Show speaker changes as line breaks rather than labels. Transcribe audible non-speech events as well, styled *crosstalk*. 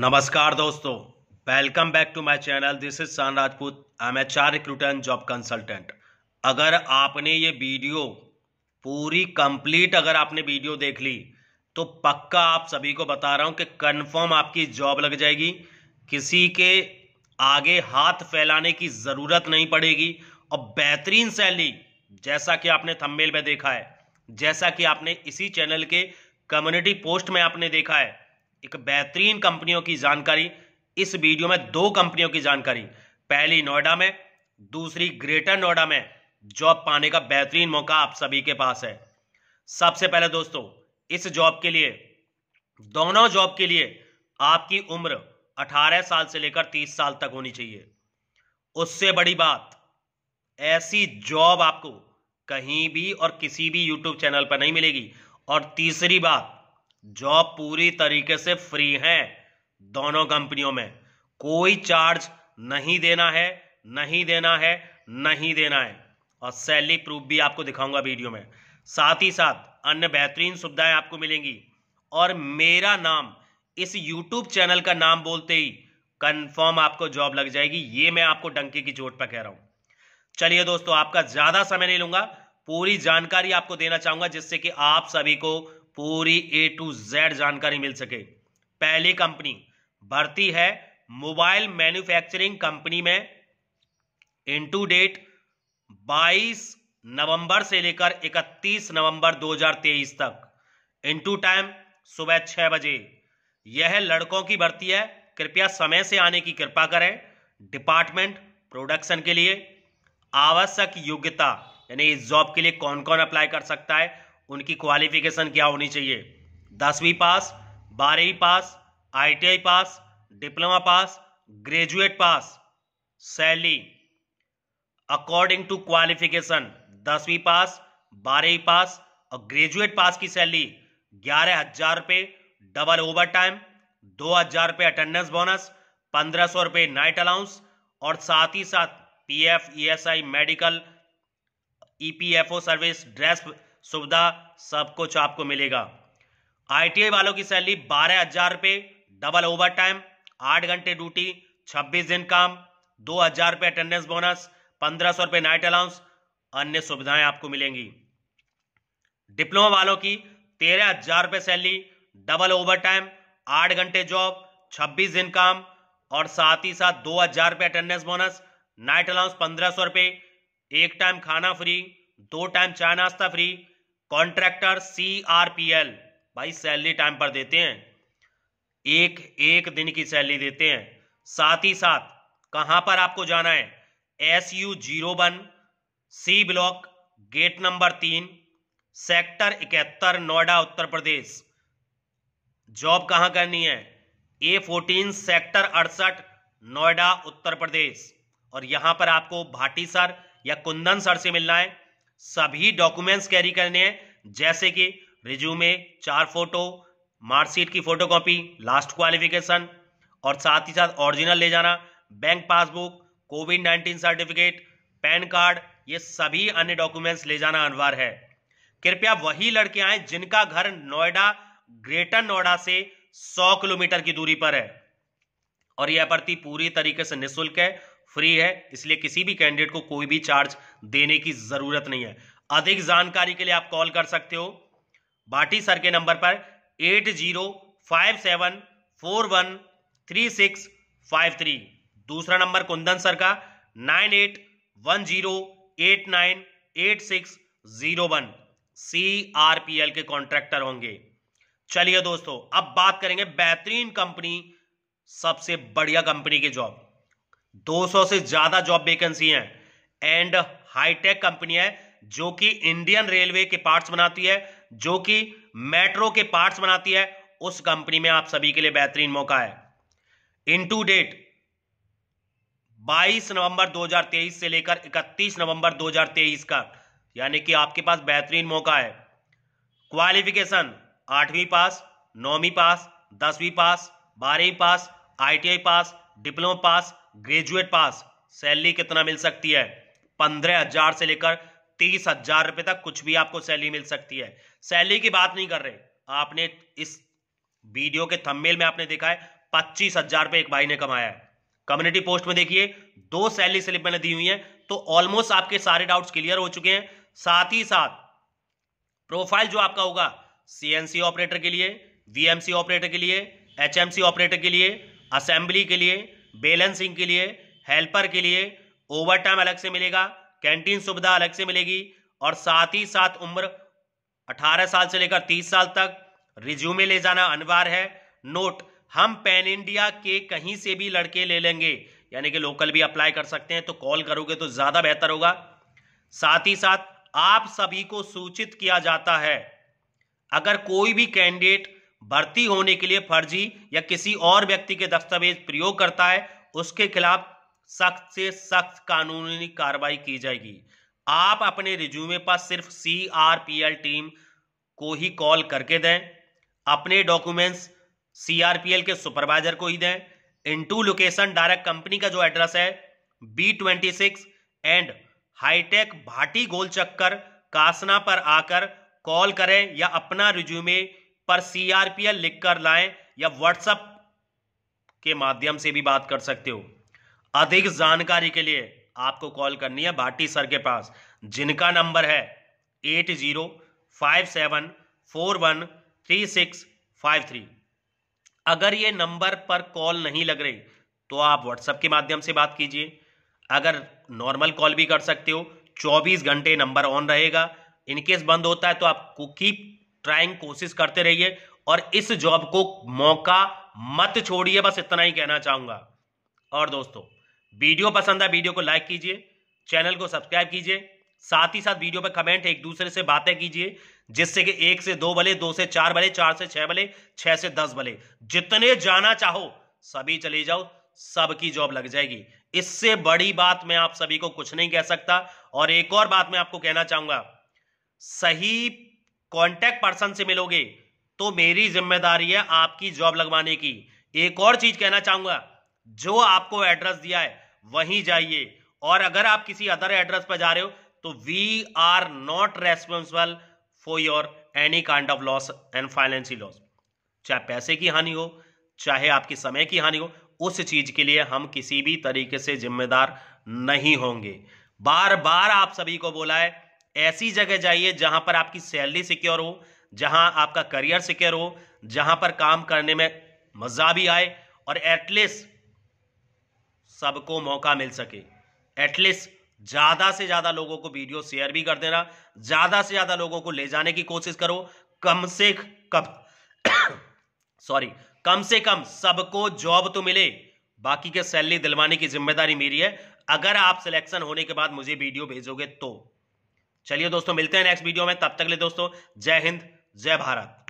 नमस्कार दोस्तों welcome back to my channel this is Saan Rajput I am H R recruiter and job consultant अगर आपने ये वीडियो पूरी कंप्लीट अगर आपने वीडियो देख ली तो पक्का आप सभी को बता रहा हूँ कि कन्फर्म आपकी जॉब लग जाएगी किसी के आगे हाथ फैलाने की ज़रूरत नहीं पड़ेगी और बेहतरीन सैलरी जैसा कि आपने थंबनेल में देखा है जैसा कि आपने इसी चैनल के कम्युनिटी पोस्ट में आपने देखा है एक बेहतरीन कंपनियों की जानकारी इस वीडियो में दो कंपनियों की जानकारी पहली नोएडा में दूसरी ग्रेटर नोएडा में जॉब पाने का बेहतरीन मौका आप सभी के पास है सबसे पहले दोस्तों इस जॉब के लिए दोनों जॉब के लिए आपकी उम्र 18 साल से लेकर 30 साल तक होनी चाहिए उससे बड़ी बात ऐसी जॉब आपको कहीं भी और किसी भी यूट्यूब चैनल पर नहीं मिलेगी और तीसरी बात जॉब पूरी तरीके से फ्री है दोनों कंपनियों में कोई चार्ज नहीं देना है नहीं देना है नहीं देना है और सैलरी प्रूफ भी आपको दिखाऊंगा वीडियो में साथ ही साथ अन्य बेहतरीन सुविधाएं आपको मिलेंगी और मेरा नाम इस यूट्यूब चैनल का नाम बोलते ही कंफर्म आपको जॉब लग जाएगी ये मैं आपको डंके की चोट पर कह रहा हूं चलिए दोस्तों आपका ज्यादा समय नहीं लूंगा पूरी जानकारी आपको देना चाहूंगा जिससे कि आप सभी को पूरी ए टू जेड जानकारी मिल सके पहली कंपनी भर्ती है मोबाइल मैन्युफैक्चरिंग कंपनी में इनटू डेट 22 नवंबर से लेकर 31 नवंबर 2023 तक इनटू टाइम सुबह छह बजे यह लड़कों की भर्ती है कृपया समय से आने की कृपा करें डिपार्टमेंट प्रोडक्शन के लिए आवश्यक योग्यता यानी इस जॉब के लिए कौन कौन अप्लाई कर सकता है उनकी क्वालिफिकेशन क्या होनी चाहिए दसवीं पास बारहवीं pass ITI pass diploma pass graduate pass salary according to qualification दसवीं पास बारहवीं पास और ग्रेजुएट पास की सैलरी ग्यारह हजार रुपये डबल ओवर टाइम दो हजार रुपये अटेंडेंस बोनस पंद्रह सौ रुपये नाइट अलाउंस और साथ ही साथ PF ESI medical EPFO service dress सुविधा सब कुछ आपको मिलेगा आईटीआई वालों की सैलरी बारह हजार रुपये डबल ओवर टाइम आठ घंटे ड्यूटी छब्बीस दिन काम दो हजार रुपए अटेंडेंस बोनस पंद्रह सौ रुपये नाइट अलाउंस अन्य सुविधाएं आपको मिलेंगी डिप्लोमा वालों की तेरह हजार रुपये सैलरी डबल ओवर टाइम आठ घंटे जॉब छब्बीस दिन काम और साथ ही साथ दो हजार रुपए अटेंडेंस बोनस नाइट अलाउंस पंद्रह सौ रुपए एक टाइम खाना फ्री दो टाइम चाय नाश्ता free contractor C R P L भाई सैलरी टाइम पर देते हैं एक एक दिन की सैलरी देते हैं साथ ही साथ कहां पर आपको जाना है S U zero one C block gate number तीन सेक्टर इकहत्तर नोएडा उत्तर प्रदेश जॉब कहां करनी है ए फोर्टीन सेक्टर अड़सठ नोएडा उत्तर प्रदेश और यहां पर आपको भाटी सर या कुंदन सर से मिलना है सभी डॉक्यूमेंट्स कैरी करने हैं जैसे कि रिज्यूमे चार फोटो मार्कशीट की फोटोकॉपी लास्ट क्वालिफिकेशन और साथ ही साथ ओरिजिनल ले जाना bank passbook covid nineteen certificate PAN card ये सभी अन्य डॉक्यूमेंट्स ले जाना अनिवार्य है कृपया वही लड़के आए जिनका घर नोएडा ग्रेटर नोएडा से 100 किलोमीटर की दूरी पर है और यह भर्ती पूरी तरीके से निःशुल्क है फ्री है इसलिए किसी भी कैंडिडेट को कोई भी चार्ज देने की जरूरत नहीं है अधिक जानकारी के लिए आप कॉल कर सकते हो बाटी सर के नंबर पर eight zero five seven four one three six five three दूसरा नंबर कुंदन सर का nine eight one zero eight nine eight six zero one C R P L के कॉन्ट्रैक्टर होंगे चलिए दोस्तों अब बात करेंगे बेहतरीन कंपनी सबसे बढ़िया कंपनी की जॉब 200 से ज्यादा जॉब वेकेंसी हैं एंड हाईटेक कंपनी है जो कि इंडियन रेलवे के पार्ट्स बनाती है जो कि मेट्रो के पार्ट्स बनाती है उस कंपनी में आप सभी के लिए बेहतरीन मौका है इन टू डेट 22 नवंबर 2023 से लेकर 31 नवंबर 2023 का यानी कि आपके पास बेहतरीन मौका है क्वालिफिकेशन आठवीं पास नौवीं पास दसवीं पास बारहवीं pass ITI pass diploma pass graduate pass salary कितना मिल सकती है पंद्रह हजार से लेकर तीस हजार रुपए तक कुछ भी आपको सैलरी मिल सकती है सैलरी की बात नहीं कर रहे आपने इस वीडियो के थंबनेल में आपने देखा है पच्चीस हजार रुपए एक भाई ने कमाया है कम्युनिटी पोस्ट में देखिए दो सैलरी स्लिप मैंने दी हुई है तो ऑलमोस्ट आपके सारे डाउट क्लियर हो चुके हैं साथ ही साथ प्रोफाइल जो आपका होगा सीएनसी ऑपरेटर के लिए वीएमसी ऑपरेटर के लिए एचएमसी ऑपरेटर के लिए असेंबली के लिए बैलेंसिंग के लिए हेल्पर के लिए ओवर टाइम अलग से मिलेगा कैंटीन सुविधा अलग से मिलेगी और साथ ही साथ उम्र 18 साल से लेकर 30 साल तक रिज्यूमे ले जाना अनिवार्य है नोट हम पैन इंडिया के कहीं से भी लड़के ले लेंगे यानी कि लोकल भी अप्लाई कर सकते हैं तो कॉल करोगे तो ज़्यादा बेहतर होगा साथ ही साथ आप सभी को सूचित किया जाता है अगर कोई भी कैंडिडेट भर्ती होने के लिए फर्जी या किसी और व्यक्ति के दस्तावेज प्रयोग करता है उसके खिलाफ सख्त से सख्त कानूनी कार्रवाई की जाएगी आप अपने रिज्यूमे पर सिर्फ C R P L team को ही कॉल करके दें अपने documents C R P L के सुपरवाइजर को ही दें in to location direct company का जो एड्रेस है B twenty six and hitech Bhati गोल चक्कर कासना पर आकर कॉल करें या अपना रिज्यूमे पर सीआरपीएल लिखकर लाएं या व्हाट्सएप के माध्यम से भी बात कर सकते हो अधिक जानकारी के लिए आपको कॉल करनी है भाटी सर के पास जिनका नंबर है eight zero five seven four one three six five three अगर ये नंबर पर कॉल नहीं लग रही तो आप व्हाट्सएप के माध्यम से बात कीजिए अगर नॉर्मल कॉल भी कर सकते हो 24 घंटे नंबर ऑन रहेगा इनकेस बंद होता है तो आप कुकी ट्राइंग कोशिश करते रहिए और इस जॉब को मौका मत छोड़िए बस इतना ही कहना चाहूंगा और दोस्तों वीडियो पसंद है वीडियो को लाइक कीजिए चैनल को सब्सक्राइब कीजिए साथ ही साथ वीडियो पर कमेंट एक दूसरे से बातें कीजिए जिससे कि एक से दो बले दो से चार बले चार से छह बले छह से दस बले जितने जाना चाहो सभी चले जाओ सबकी जॉब लग जाएगी इससे बड़ी बात मैं आप सभी को कुछ नहीं कह सकता और एक और बात मैं आपको कहना चाहूंगा सही कॉन्टैक्ट पर्सन से मिलोगे तो मेरी जिम्मेदारी है आपकी जॉब लगवाने की एक और चीज कहना चाहूंगा जो आपको एड्रेस दिया है वहीं जाइए और अगर आप किसी अदर एड्रेस पर जा रहे हो तो we are not responsible for your any kind of loss and financial loss चाहे पैसे की हानि हो चाहे आपकी समय की हानि हो उस चीज के लिए हम किसी भी तरीके से जिम्मेदार नहीं होंगे बार बार आप सभी को बोला है ऐसी जगह जाइए जहां पर आपकी सैलरी सिक्योर हो जहां आपका करियर सिक्योर हो जहां पर काम करने में मज़ा भी आए और एटलीस्ट सबको मौका मिल सके एटलीस्ट ज़्यादा से ज़्यादा लोगों को वीडियो शेयर भी कर देना ज़्यादा से ज़्यादा लोगों को ले जाने की कोशिश करो कम से कम सॉरी *coughs* कम से कम सबको जॉब तो मिले बाकी के सैलरी दिलवाने की जिम्मेदारी मेरी है अगर आप सिलेक्शन होने के बाद मुझे वीडियो भेजोगे तो चलिए दोस्तों मिलते हैं नेक्स्ट वीडियो में तब तक ले दोस्तों जय हिंद जय भारत